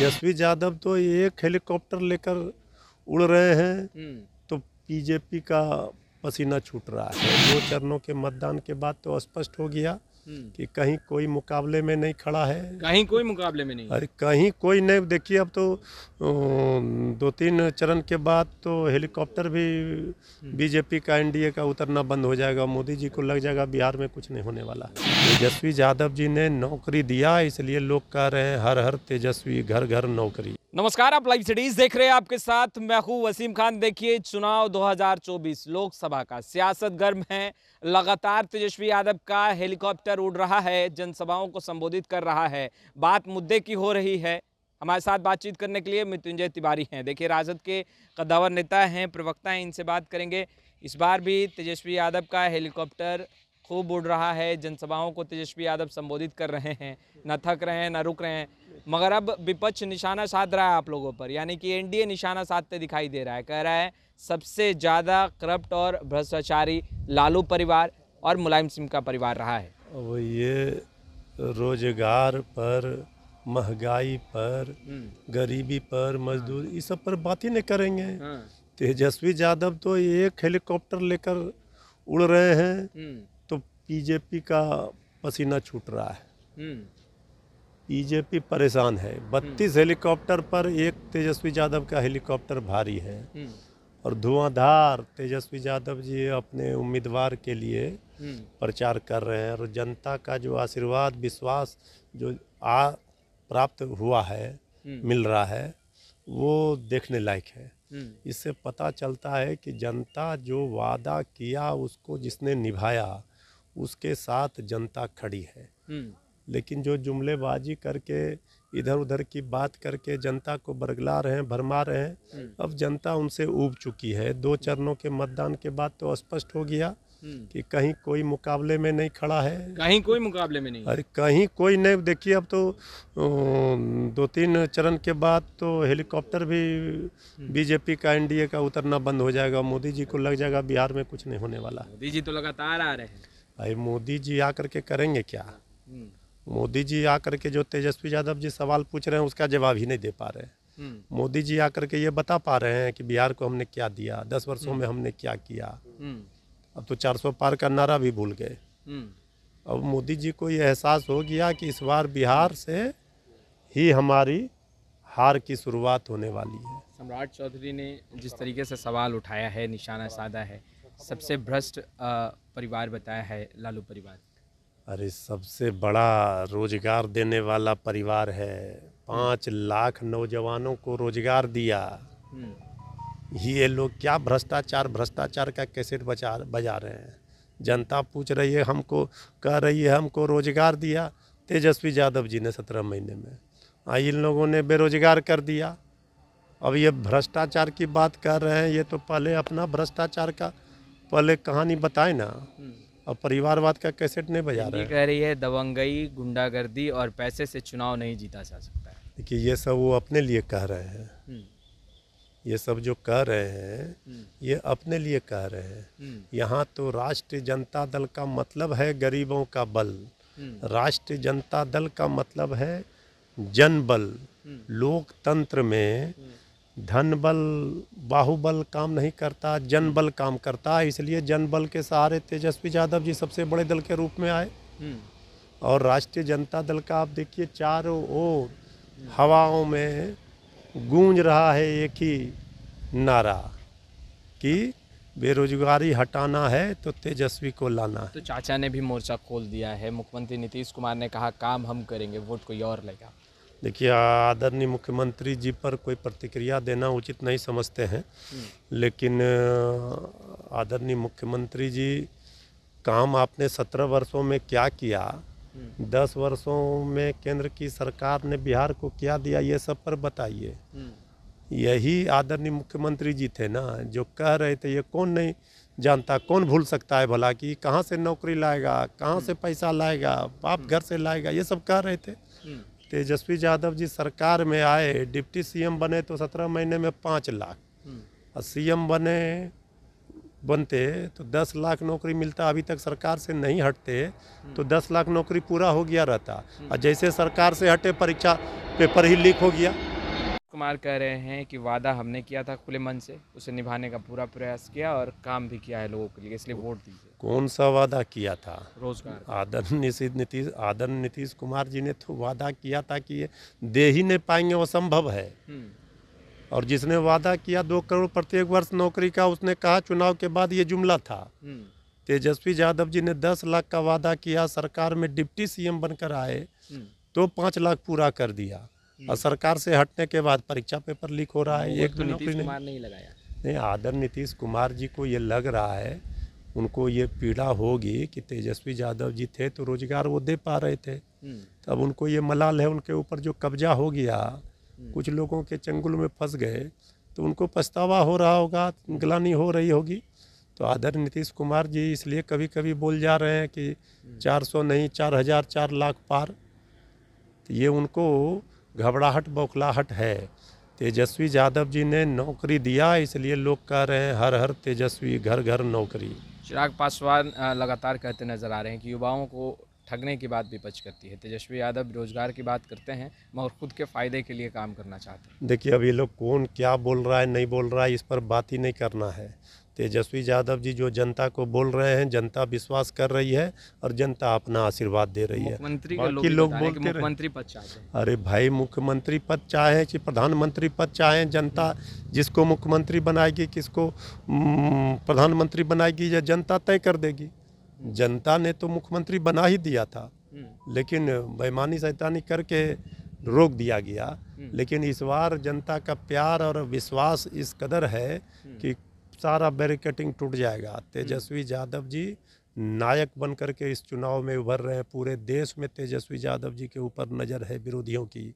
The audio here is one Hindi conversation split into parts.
तेजस्वी यादव तो एक हेलीकॉप्टर लेकर उड़ रहे हैं हम्म। तो बीजेपी का पसीना छूट रहा है दो चरणों के मतदान के बाद तो स्पष्ट हो गया हम्म। कि कहीं कोई मुकाबले में नहीं खड़ा है कहीं कोई मुकाबले में नहीं अरे कहीं कोई नहीं देखिए अब तो दो तीन चरण के बाद तो हेलीकॉप्टर भी हम्म। बीजेपी का एनडीए का उतरना बंद हो जाएगा मोदी जी को लग जाएगा बिहार में कुछ नहीं होने वाला तेजस्वी यादव जी ने नौकरी दिया इसलिए लोग कह रहे हैं हर हर तेजस्वी घर घर नौकरी नमस्कार आप लाइव सीरीज देख रहे हैं आपके साथ मैं हूँ वसीम खान देखिए चुनाव 2024 लोकसभा का सियासत गर्म है लगातार तेजस्वी यादव का हेलीकॉप्टर उड़ रहा है जनसभाओं को संबोधित कर रहा है बात मुद्दे की हो रही है हमारे साथ बातचीत करने के लिए मृत्युंजय तिवारी हैं देखिए राजद के कदावर नेता हैं प्रवक्ता हैं इनसे बात करेंगे इस बार भी तेजस्वी यादव का हेलीकॉप्टर खूब उड़ रहा है जनसभाओं को तेजस्वी यादव संबोधित कर रहे हैं न थक रहे हैं न रुक रहे हैं मगर अब विपक्ष निशाना साध रहा है आप लोगों पर यानी कि एनडीए निशाना साधते दिखाई दे रहा है कह रहा है सबसे ज़्यादा करप्ट और भ्रष्टाचारी लालू परिवार और मुलायम सिंह का परिवार रहा है वो ये रोजगार पर महंगाई पर हम्म। गरीबी पर मजदूर हाँ। इस सब पर बात ही नहीं करेंगे हाँ। तेजस्वी यादव तो एक हेलीकॉप्टर लेकर उड़ रहे हैं हम्म। तो बीजेपी का पसीना छूट रहा है हम्म। बीजेपी परेशान है बत्तीस हम्म। हेलीकॉप्टर पर एक तेजस्वी यादव का हेलीकॉप्टर भारी है हम्म। और धुआंधार तेजस्वी यादव जी अपने उम्मीदवार के लिए हम्म। प्रचार कर रहे हैं और जनता का जो आशीर्वाद विश्वास जो आ प्राप्त हुआ है मिल रहा है वो देखने लायक है इससे पता चलता है कि जनता जो वादा किया उसको जिसने निभाया उसके साथ जनता खड़ी है लेकिन जो जुमलेबाजी करके इधर उधर की बात करके जनता को बरगला रहे हैं भरमा रहे हैं हम्म। अब जनता उनसे उब चुकी है दो चरणों के मतदान के बाद तो स्पष्ट हो गया हम्म। कि कहीं कोई मुकाबले में नहीं खड़ा है कहीं कोई मुकाबले में नहीं अरे कहीं कोई नहीं देखिए अब तो दो तीन चरण के बाद तो हेलीकॉप्टर भी हम्म। बीजेपी का एनडीए का उतरना बंद हो जाएगा मोदी जी को लग जाएगा बिहार में कुछ नहीं होने वाला मोदी जी तो लगातार आ रहे हैं भाई मोदी जी आकर के करेंगे क्या मोदी जी आकर के जो तेजस्वी यादव जी सवाल पूछ रहे हैं उसका जवाब ही नहीं दे पा रहे हैं हम्म। मोदी जी आकर के ये बता पा रहे हैं कि बिहार को हमने क्या दिया दस वर्षों में हमने क्या किया हम्म। अब तो 400 पार का नारा भी भूल गए हम्म। अब मोदी जी को ये एहसास हो गया कि इस बार बिहार से ही हमारी हार की शुरुआत होने वाली है सम्राट चौधरी ने जिस तरीके से सवाल उठाया है निशाना साधा है सबसे भ्रष्ट परिवार बताया है लालू परिवार अरे सबसे बड़ा रोजगार देने वाला परिवार है पाँच हम्म। लाख नौजवानों को रोजगार दिया हम्म। ये लोग क्या भ्रष्टाचार भ्रष्टाचार का कैसेट बचा बजा रहे हैं जनता पूछ रही है हमको कह रही है हमको रोजगार दिया तेजस्वी यादव जी ने सत्रह महीने में आ हाँ, इन लोगों ने बेरोजगार कर दिया अब ये भ्रष्टाचार की बात कर रहे हैं ये तो पहले अपना भ्रष्टाचार का पहले कहानी बताए ना हम्म। और परिवारवाद का कैसेट नहीं बजा रहे कह रही है दबंगई गुंडागर्दी और पैसे से चुनाव नहीं जीता जा सकता है देखिए ये सब वो अपने लिए कह रहे हैं हम्म। ये सब जो कह रहे हैं हम्म। ये अपने लिए कह रहे हैं हम्म। यहाँ तो राष्ट्रीय जनता दल का मतलब है गरीबों का बल राष्ट्रीय जनता दल का मतलब है जनबल लोकतंत्र में धन बल बाहुबल काम नहीं करता जन बल काम करता है इसलिए जन बल के सहारे तेजस्वी यादव जी सबसे बड़े दल के रूप में आए हम्म। और राष्ट्रीय जनता दल का आप देखिए चारों ओर हवाओं में गूंज रहा है एक ही नारा कि बेरोजगारी हटाना है तो तेजस्वी को लाना है तो चाचा ने भी मोर्चा खोल दिया है मुख्यमंत्री नीतीश कुमार ने कहा काम हम करेंगे वोट कोई और लेगा देखिए आदरणीय मुख्यमंत्री जी पर कोई प्रतिक्रिया देना उचित नहीं समझते हैं हम्म। लेकिन आदरणीय मुख्यमंत्री जी काम आपने सत्रह वर्षों में क्या किया हम्म। दस वर्षों में केंद्र की सरकार ने बिहार को क्या दिया ये सब पर बताइए हम्म। यही आदरणीय मुख्यमंत्री जी थे ना जो कह रहे थे ये कौन नहीं जानता कौन भूल सकता है भला कि कहाँ से नौकरी लाएगा कहाँ से पैसा लाएगा बाप घर से लाएगा ये सब कह रहे थे तेजस्वी यादव जी सरकार में आए डिप्टी सीएम बने तो सत्रह महीने में पाँच लाख और हम्म। सीएम बने बनते तो दस लाख नौकरी मिलता अभी तक सरकार से नहीं हटते हम्म। तो दस लाख नौकरी पूरा हो गया रहता हम्म। और जैसे सरकार से हटे परीक्षा पेपर ही लीक हो गया कुमार कह रहे हैं कि वादा हमने किया था खुले मन से उसे निभाने का पूरा प्रयास किया और काम भी किया है लोगों के लिए इसलिए वोट दीजिए कौन सा वादा किया था रोजगार आदर नीतीश आदर नीतीश कुमार जी ने तो वादा किया था कि ये दे ही नहीं पाएंगे वो संभव है हम्म। और जिसने वादा किया दो करोड़ प्रत्येक वर्ष नौकरी का उसने कहा चुनाव के बाद ये जुमला था हम्म। तेजस्वी यादव जी ने दस लाख का वादा किया सरकार में डिप्टी सीएम बनकर आए हम्म। तो पाँच लाख पूरा कर दिया और सरकार से हटने के बाद परीक्षा पेपर लीक हो रहा है एक तो नीतीश कुमार नहीं लगाया नहीं आदर नीतीश कुमार जी को ये लग रहा है उनको ये पीड़ा होगी कि तेजस्वी यादव जी थे तो रोजगार वो दे पा रहे थे हम्म। तब उनको ये मलाल है उनके ऊपर जो कब्जा हो गया हम्म। कुछ लोगों के चंगुल में फंस गए तो उनको पछतावा हो रहा होगा गलानी हो रही होगी तो आदर नीतीश कुमार जी इसलिए कभी कभी बोल जा रहे हैं कि 400 हम्म। नहीं चार हज़ार चार लाख पार तो ये उनको घबराहट बौखलाहट है तेजस्वी यादव जी ने नौकरी दिया इसलिए लोग कह रहे हैं हर हर तेजस्वी घर घर नौकरी चिराग पासवान लगातार कहते नजर आ रहे हैं कि युवाओं को ठगने की बात विपक्ष करती है तेजस्वी यादव रोजगार की बात करते हैं मगर खुद के फायदे के लिए काम करना चाहते हैं देखिए अभी लोग कौन क्या बोल रहा है नहीं बोल रहा है इस पर बात ही नहीं करना है तेजस्वी यादव जी जो जनता को बोल रहे हैं जनता विश्वास कर रही है और जनता अपना आशीर्वाद दे रही है मुख्यमंत्री लोग बोलते मुख्यमंत्री पद चाहे अरे भाई मुख्यमंत्री पद चाहे कि प्रधानमंत्री पद चाहे जनता जिसको मुख्यमंत्री बनाएगी किसको प्रधानमंत्री बनाएगी या जनता तय कर देगी जनता ने तो मुख्यमंत्री बना ही दिया था हम्म। लेकिन बेमानी शैतानी करके रोक दिया गया हम्म। लेकिन इस बार जनता का प्यार और विश्वास इस कदर है हम्म। कि सारा बैरिकेटिंग टूट जाएगा तेजस्वी यादव जी नायक बन करके इस चुनाव में उभर रहे हैं पूरे देश में तेजस्वी यादव जी के ऊपर नज़र है विरोधियों की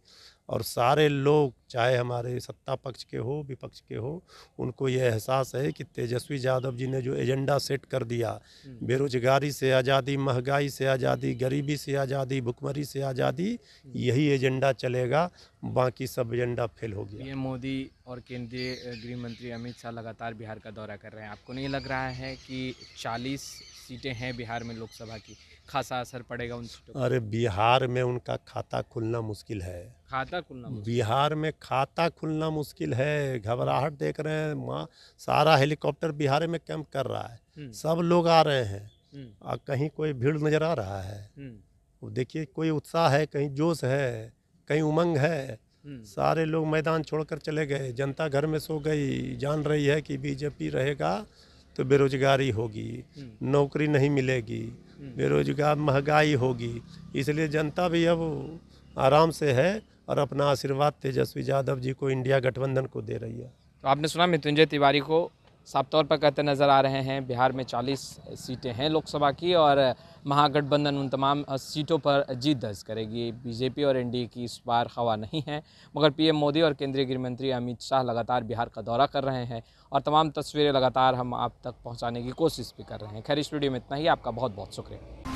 और सारे लोग चाहे हमारे सत्ता पक्ष के हो विपक्ष के हो उनको ये एहसास है कि तेजस्वी यादव जी ने जो एजेंडा सेट कर दिया हम्म। बेरोजगारी से आज़ादी महंगाई से आज़ादी हम्म। गरीबी से आज़ादी भुखमरी से आज़ादी हम्म। यही एजेंडा चलेगा बाकी सब एजेंडा फेल हो गया पीएम मोदी और केंद्रीय गृह मंत्री अमित शाह लगातार बिहार का दौरा कर रहे हैं आपको नहीं लग रहा है कि चालीस सीटें हैं बिहार में लोकसभा की खासा असर पड़ेगा उन सीटों अरे बिहार में उनका खाता खुलना मुश्किल है खाता खुलना बिहार में खाता खुलना मुश्किल है घबराहट देख रहे हैं माँ सारा हेलीकॉप्टर बिहार में कैंप कर रहा है हम्म। सब लोग आ रहे हैं हम्म। और कहीं कोई भीड़ नज़र आ रहा है हम्म। देखिए कोई उत्साह है कहीं जोश है कहीं उमंग है सारे लोग मैदान छोड़कर चले गए जनता घर में सो गई जान रही है कि बीजेपी रहेगा तो बेरोजगारी होगी हम्म। नौकरी नहीं मिलेगी हम्म। बेरोजगार महंगाई होगी इसलिए जनता भी अब आराम से है और अपना आशीर्वाद तेजस्वी यादव जी को इंडिया गठबंधन को दे रही है तो आपने सुना मृत्युंजय तिवारी को साफ तौर पर कहते नज़र आ रहे हैं बिहार में 40 सीटें हैं लोकसभा की और महागठबंधन उन तमाम सीटों पर जीत दर्ज करेगी बीजेपी और एनडीए की इस बार हवा नहीं है मगर पीएम मोदी और केंद्रीय गृह मंत्री अमित शाह लगातार बिहार का दौरा कर रहे हैं और तमाम तस्वीरें लगातार हम आप तक पहुँचाने की कोशिश भी कर रहे हैं खैर इस वीडियो में इतना ही आपका बहुत बहुत शुक्रिया